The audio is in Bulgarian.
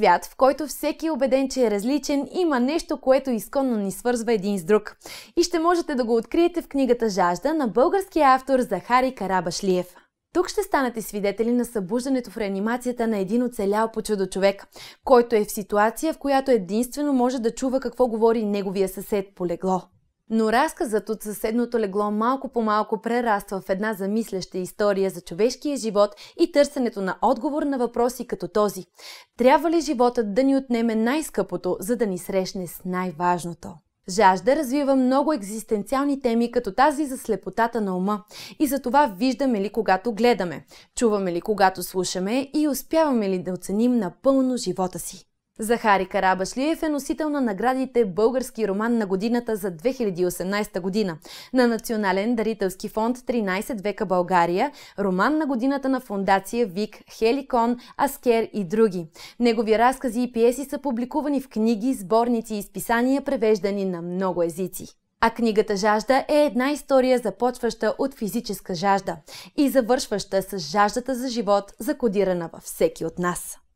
свят, в който всеки е убеден, че е различен, има нещо, което изконно ни свързва един с друг. И ще можете да го откриете в книгата Жажда на българския автор Захари Карабашлиев. Тук ще станете свидетели на събуждането в реанимацията на един оцелял по чудо човек, който е в ситуация, в която единствено може да чува какво говори неговия съсед полегло. Но разказът от съседното легло малко по малко прераства в една замисляща история за човешкия живот и търсенето на отговор на въпроси като този. Трябва ли животът да ни отнеме най-скъпото, за да ни срещне с най-важното? Жажда развива много екзистенциални теми, като тази за слепотата на ума. И за това виждаме ли когато гледаме, чуваме ли когато слушаме и успяваме ли да оценим напълно живота си. Захари Карабашлиев е носител на наградите Български роман на годината за 2018 година на Национален дарителски фонд 13 века България, роман на годината на фундация ВИК, Хеликон, Аскер и други. Негови разкази и пиеси са публикувани в книги, сборници и списания, превеждани на много езици. А книгата Жажда е една история, започваща от физическа жажда и завършваща с жаждата за живот, закодирана във всеки от нас.